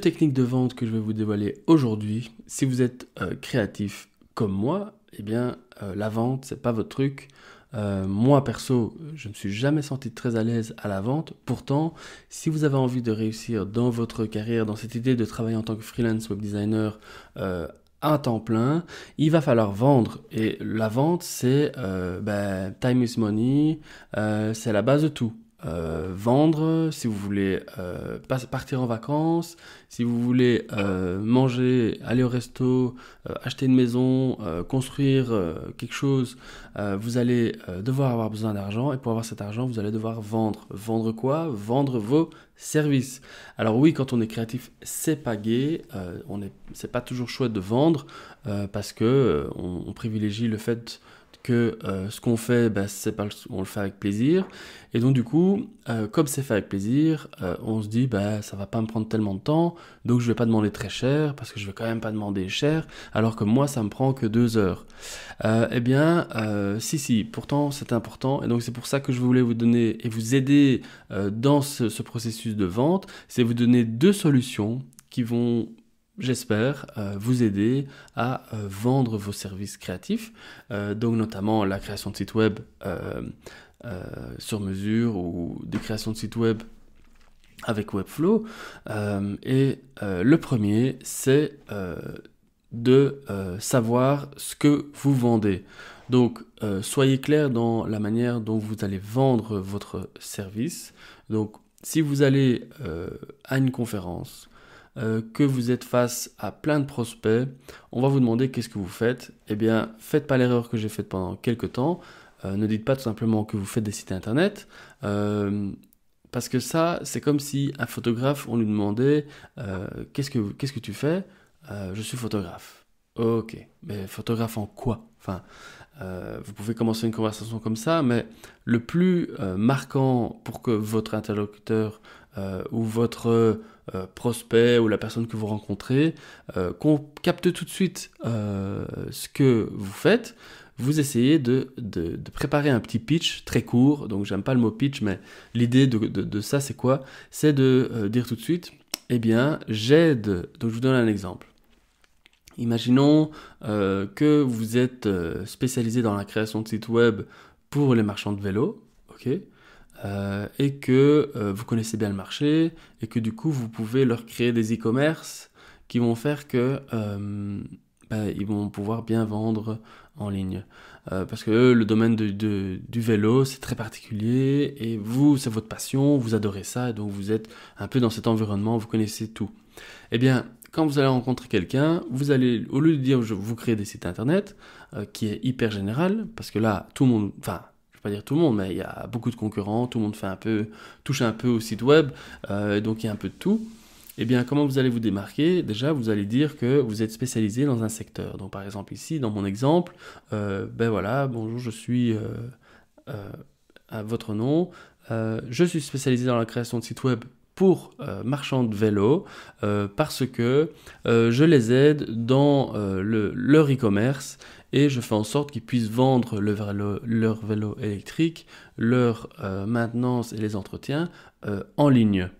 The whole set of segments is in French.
techniques de vente que je vais vous dévoiler aujourd'hui. Si vous êtes euh, créatif comme moi, et eh bien, euh, la vente, c'est pas votre truc. Euh, moi perso, je ne me suis jamais senti très à l'aise à la vente. Pourtant, si vous avez envie de réussir dans votre carrière, dans cette idée de travailler en tant que freelance web designer à temps plein, il va falloir vendre. Et la vente, c'est ben, time is money, c'est la base de tout. Euh, vendre, si vous voulez euh, partir en vacances, si vous voulez euh, manger, aller au resto, acheter une maison, construire quelque chose, vous allez devoir avoir besoin d'argent et pour avoir cet argent, vous allez devoir vendre. Vendre quoi Vendre vos services. Alors oui, quand on est créatif, c'est pas on est, c'est pas toujours chouette de vendre parce que on privilégie le fait que euh, ce qu'on fait, bah, c'est on le fait avec plaisir. Et donc du coup, euh, comme c'est fait avec plaisir, euh, on se dit bah ça va pas me prendre tellement de temps, donc je vais pas demander très cher parce que je vais quand même pas demander cher, alors que moi ça me prend que deux heures. eh bien, si si, pourtant c'est important et donc c'est pour ça que je voulais vous donner et vous aider dans ce processus de vente, c'est vous donner deux solutions qui vont j'espère, euh, vous aider à euh, vendre vos services créatifs, euh, donc notamment la création de sites web sur mesure ou des créations de sites web avec Webflow. et le premier, c'est de savoir ce que vous vendez. Donc, soyez clair dans la manière dont vous allez vendre votre service. Donc, si vous allez à une conférence, euh, que vous êtes face à plein de prospects, on va vous demander qu'est-ce que vous faites. Eh bien, faites pas l'erreur que j'ai faite pendant quelques temps. Euh, ne dites pas tout simplement que vous faites des sites internet. Euh, parce que ça, c'est comme si un photographe, on lui demandait qu'est-ce que, qu'est-ce que tu fais Je suis photographe. Ok, mais photographe en quoi Enfin, euh, vous pouvez commencer une conversation comme ça, mais le plus euh, marquant pour que votre interlocuteur euh, ou votre prospect ou la personne que vous rencontrez capte tout de suite ce que vous faites, vous essayez de, préparer un petit pitch très court. Donc j'aime pas le mot pitch, mais l'idée de, de ça c'est quoi C'est de dire tout de suite, eh bien j'aide, donc je vous donne un exemple. Imaginons euh, que vous êtes euh, spécialisé dans la création de sites web pour les marchands de vélos, ok euh, et que vous connaissez bien le marché et que du coup vous pouvez leur créer des e-commerce qui vont faire que ben, ils vont pouvoir bien vendre en ligne. parce que le domaine du vélo, c'est très particulier, et vous, c'est votre passion, vous adorez ça, donc vous êtes un peu dans cet environnement, vous connaissez tout. Eh bien, quand vous allez rencontrer quelqu'un, vous allez, au lieu de dire je vous créez des sites internet, euh, qui est hyper général, parce que là, tout le monde, enfin, je ne vais pas dire tout le monde, mais il y a beaucoup de concurrents, tout le monde fait un peu, touche un peu au site web, euh, donc il y a un peu de tout. Et eh bien, comment vous allez vous démarquer Déjà, vous allez dire que vous êtes spécialisé dans un secteur. Donc, par exemple, ici, dans mon exemple, euh, ben voilà, bonjour, je suis à votre nom, je suis spécialisé dans la création de sites web pour euh, marchands de vélo euh, parce que euh, je les aide dans le, leur e-commerce et je fais en sorte qu'ils puissent vendre le vélo, leur vélo électrique, leur maintenance et les entretiens en ligne.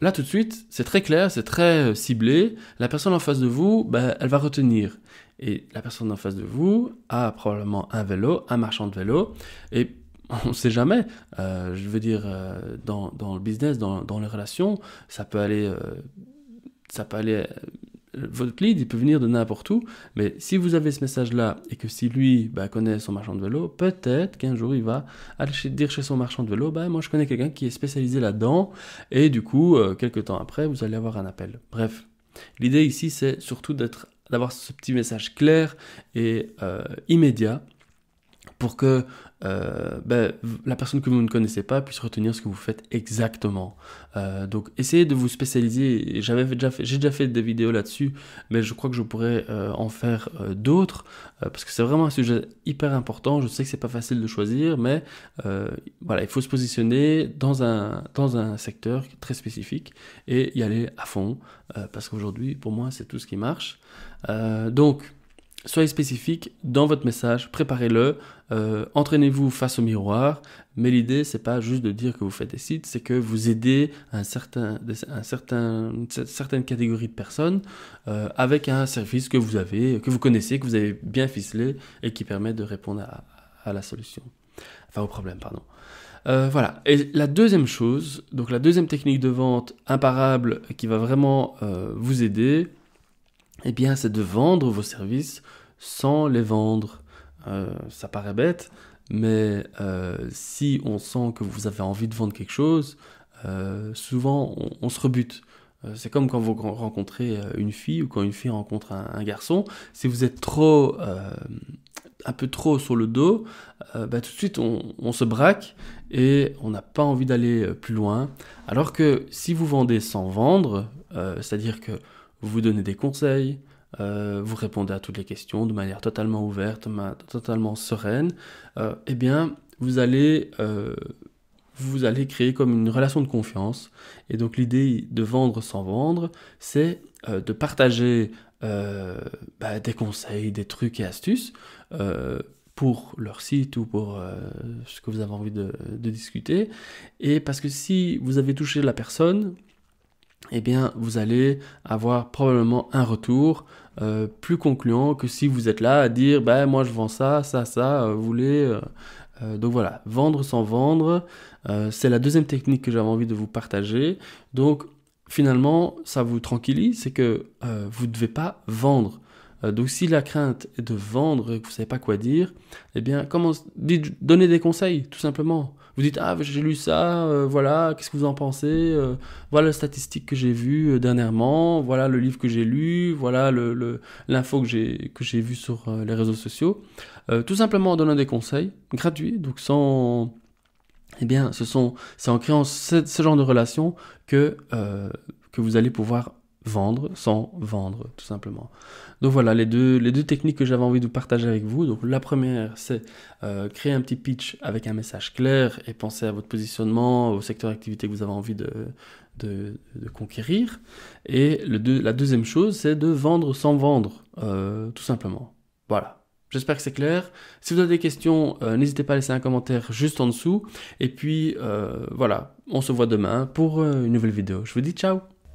Là tout de suite, c'est très clair, c'est très ciblé. La personne en face de vous, ben, elle va retenir. Et la personne en face de vous a probablement un vélo, un marchand de vélo. Et on ne sait jamais. Euh, je veux dire, euh, dans, le business, dans, les relations, ça peut aller. Euh, ça peut aller votre lead, il peut venir de n'importe où, mais si vous avez ce message-là et que si lui bah, connaît son marchand de vélo, peut-être qu'un jour il va aller dire chez son marchand de vélo, bah, moi je connais quelqu'un qui est spécialisé là-dedans, et du coup, quelques temps après, vous allez avoir un appel. Bref, l'idée ici, c'est surtout d'avoir ce petit message clair et immédiat pour que euh, ben, la personne que vous ne connaissez pas puisse retenir ce que vous faites exactement. Euh, donc essayez de vous spécialiser. J'avais déjà fait, j'ai déjà fait des vidéos là-dessus, mais je crois que je pourrais euh, en faire d'autres parce que c'est vraiment un sujet hyper important. Je sais que c'est pas facile de choisir, mais voilà, il faut se positionner dans un dans un secteur très spécifique et y aller à fond parce qu'aujourd'hui, pour moi, c'est tout ce qui marche. donc Soyez spécifique dans votre message, préparez-le, euh, entraînez-vous face au miroir, mais l'idée c'est pas juste de dire que vous faites des sites, c'est que vous aidez un certain, un certain, une certaine catégorie de personnes euh, avec un service que vous avez, que vous connaissez, que vous avez bien ficelé et qui permet de répondre à, la solution, enfin au problème, pardon. Euh, voilà. Et la deuxième chose, donc la deuxième technique de vente imparable qui va vraiment vous aider, eh bien, c'est de vendre vos services sans les vendre. Euh, ça paraît bête, mais euh, si on sent que vous avez envie de vendre quelque chose, euh, souvent on, se rebute. C'est comme quand vous rencontrez une fille ou quand une fille rencontre un, garçon. Si vous êtes trop, un peu trop sur le dos, bah, tout de suite on se braque et on n'a pas envie d'aller plus loin. Alors que si vous vendez sans vendre, c'est-à-dire que vous donnez des conseils, euh, vous répondez à toutes les questions de manière totalement ouverte, totalement sereine, euh, eh bien, vous allez, euh, vous allez créer comme une relation de confiance. Et donc, l'idée de vendre sans vendre, c'est euh, de partager bah, des conseils, des trucs et astuces pour leur site ou pour ce que vous avez envie de, de, discuter. Et parce que si vous avez touché la personne, eh bien vous allez avoir probablement un retour euh, plus concluant que si vous êtes là à dire ben moi je vends ça, ça, ça, euh, vous voulez. Euh, donc voilà, vendre sans vendre, c'est la deuxième technique que j'avais envie de vous partager. Donc finalement, ça vous tranquillise, c'est que vous ne devez pas vendre. Euh, donc si la crainte est de vendre et que vous ne savez pas quoi dire, eh bien, comment, donnez des conseils, tout simplement. Vous dites, ah, j'ai lu ça, euh, voilà, qu'est-ce que vous en pensez euh, Voilà la statistique que j'ai vue dernièrement, voilà le livre que j'ai lu, voilà l'info que j'ai vue sur les réseaux sociaux. tout simplement en donnant des conseils, gratuits, donc sans... Eh bien, ce c'est en créant ce, genre de relation que, que vous allez pouvoir vendre sans vendre, tout simplement. Donc voilà les deux, les deux techniques que j'avais envie de partager avec vous. Donc la première, c'est euh, créer un petit pitch avec un message clair et penser à votre positionnement, au secteur d'activité que vous avez envie de, de, conquérir. Et le la deuxième chose, c'est de vendre sans vendre, euh, tout simplement. Voilà. J'espère que c'est clair. Si vous avez des questions, euh, n'hésitez pas à laisser un commentaire juste en dessous. Et puis voilà, on se voit demain pour une nouvelle vidéo. Je vous dis ciao